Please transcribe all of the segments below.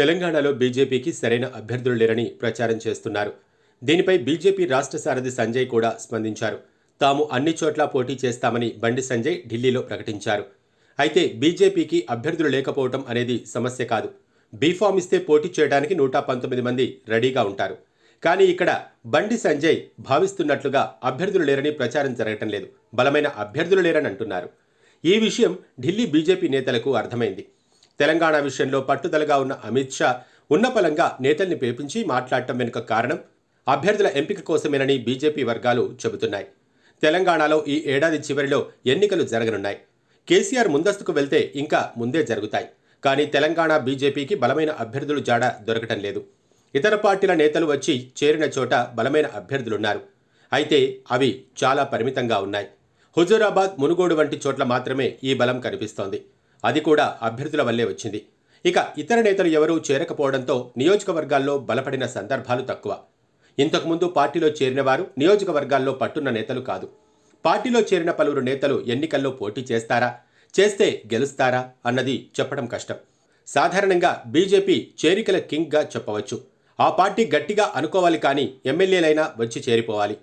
తెలంగాణలో బీజేపీకి సరైన అభ్యర్థులు లేరని ప్రచారం చేస్తున్నారు దీనిపై బీజేపీ రాష్ట్ర సారథి సంజయ్ కూడా స్పందించారు తాము అన్ని చోట్ల పోటీ చేస్తామని బండి సంజయ్ ఢిల్లీలో ప్రకటించారు అయితే బీజేపీకి అభ్యర్థులు లేకపోవటం అనేది సమస్య కాదు బీఫామ్ ఇస్తే పోటీ చేయడానికి నూట పంతొమ్మిది మంది రెడీగా ఉంటారు కానీ ఇక్కడ బండి సంజయ్ భావిస్తున్నట్లుగా అభ్యర్థులు లేరని ప్రచారం జరగటం లేదు బలమైన అభ్యర్థులు లేరని అంటున్నారు ఈ విషయం ఢిల్లీ బీజేపీ నేతలకు అర్థమైంది తెలంగాణ విషయంలో పట్టుదలగా ఉన్న అమిత్ షా ఉన్నపలంగా నేతల్ని పేపించి మాట్లాడటం వెనుక కారణం అభ్యర్థుల ఎంపిక కోసమేనని బీజేపీ వర్గాలు చెబుతున్నాయి తెలంగాణలో ఈ ఏడాది చివరిలో ఎన్నికలు జరగనున్నాయి కేసీఆర్ ముందస్తుకు వెళ్తే ఇంకా ముందే జరుగుతాయి కానీ తెలంగాణ బీజేపీకి బలమైన అభ్యర్థులు జాడ దొరకటం లేదు ఇతర పార్టీల నేతలు వచ్చి చేరిన చోట బలమైన అభ్యర్థులున్నారు అయితే అవి చాలా పరిమితంగా ఉన్నాయి హుజూరాబాద్ మునుగోడు వంటి చోట్ల మాత్రమే ఈ బలం కనిపిస్తోంది అది కూడా అభ్యర్థుల వల్లే వచ్చింది ఇక ఇతర నేతలు ఎవరూ చేరకపోవడంతో నియోజకవర్గాల్లో బలపడిన సందర్భాలు తక్కువ ఇంతకుముందు పార్టీలో చేరిన వారు నియోజకవర్గాల్లో పట్టున్న నేతలు కాదు పార్టీలో చేరిన పలువురు నేతలు ఎన్నికల్లో పోటీ చేస్తారా చేస్తే గెలుస్తారా అన్నది చెప్పడం కష్టం సాధారణంగా బీజేపీ చేరికల కింగ్గా చెప్పవచ్చు ఆ పార్టీ గట్టిగా అనుకోవాలి కానీ ఎమ్మెల్యేలైనా వచ్చి చేరిపోవాలి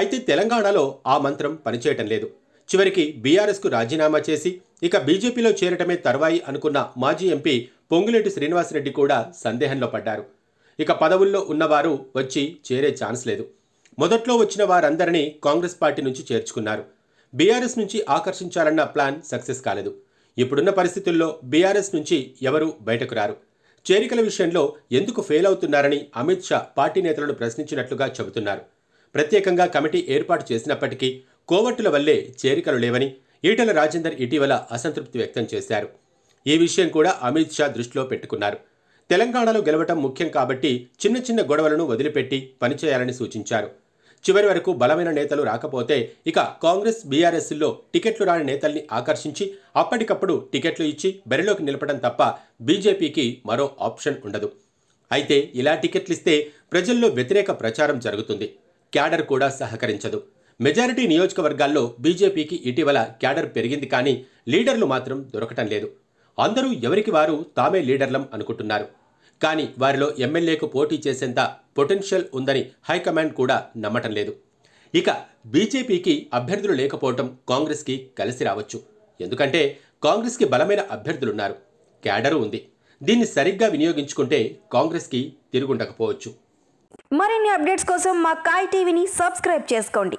అయితే తెలంగాణలో ఆ మంత్రం పనిచేయటం లేదు చివరికి బీఆర్ఎస్కు రాజీనామా చేసి ఇక బీజేపీలో చేరటమే తర్వాయి అనుకున్న మాజీ ఎంపీ పొంగులేటి శ్రీనివాసరెడ్డి కూడా సందేహంలో పడ్డారు ఇక పదవుల్లో ఉన్నవారు వచ్చి చేరే ఛాన్స్ లేదు మొదట్లో వచ్చిన వారందరినీ కాంగ్రెస్ పార్టీ నుంచి చేర్చుకున్నారు బీఆర్ఎస్ నుంచి ఆకర్షించాలన్న ప్లాన్ సక్సెస్ కాలేదు ఇప్పుడున్న పరిస్థితుల్లో బీఆర్ఎస్ నుంచి ఎవరూ బయటకు రారు చేరికల విషయంలో ఎందుకు ఫెయిల్ అవుతున్నారని అమిత్ షా పార్టీ నేతలను ప్రశ్నించినట్లుగా చెబుతున్నారు ప్రత్యేకంగా కమిటీ ఏర్పాటు చేసినప్పటికీ కోవట్టుల వల్లే చేరికలు లేవని ఈటల రాజేందర్ ఇటీవల అసంతృప్తి వ్యక్తం చేశారు ఈ విషయం కూడా అమిత్ షా దృష్టిలో పెట్టుకున్నారు తెలంగాణలో గెలవటం ముఖ్యం కాబట్టి చిన్న చిన్న గొడవలను వదిలిపెట్టి పనిచేయాలని సూచించారు చివరి వరకు బలమైన నేతలు రాకపోతే ఇక కాంగ్రెస్ బీఆర్ఎస్లో టికెట్లు రాని నేతల్ని ఆకర్షించి అప్పటికప్పుడు టికెట్లు ఇచ్చి బరిలోకి నిలపడం తప్ప బీజేపీకి మరో ఆప్షన్ ఉండదు అయితే ఇలా టికెట్లు ఇస్తే ప్రజల్లో వ్యతిరేక ప్రచారం జరుగుతుంది క్యాడర్ కూడా సహకరించదు మెజారిటీ నియోజకవర్గాల్లో బీజేపీకి ఇటీవల క్యాడర్ పెరిగింది కానీ లీడర్లు మాత్రం దొరకటం లేదు అందరూ ఎవరికి వారు తామే లీడర్లం అనుకుంటున్నారు కానీ వారిలో ఎమ్మెల్యేకు పోటీ చేసేంత పొటెన్షియల్ ఉందని హైకమాండ్ కూడా నమ్మటం లేదు ఇక బీజేపీకి అభ్యర్థులు లేకపోవటం కాంగ్రెస్కి కలిసి రావచ్చు ఎందుకంటే కాంగ్రెస్కి బలమైన అభ్యర్థులున్నారు క్యాడరు ఉంది దీన్ని సరిగ్గా వినియోగించుకుంటే కాంగ్రెస్కి తిరుగుండకపోవచ్చు మరిన్ని అప్డేట్స్ కోసం మా కాయ్ టీవీని సబ్స్క్రైబ్ చేసుకోండి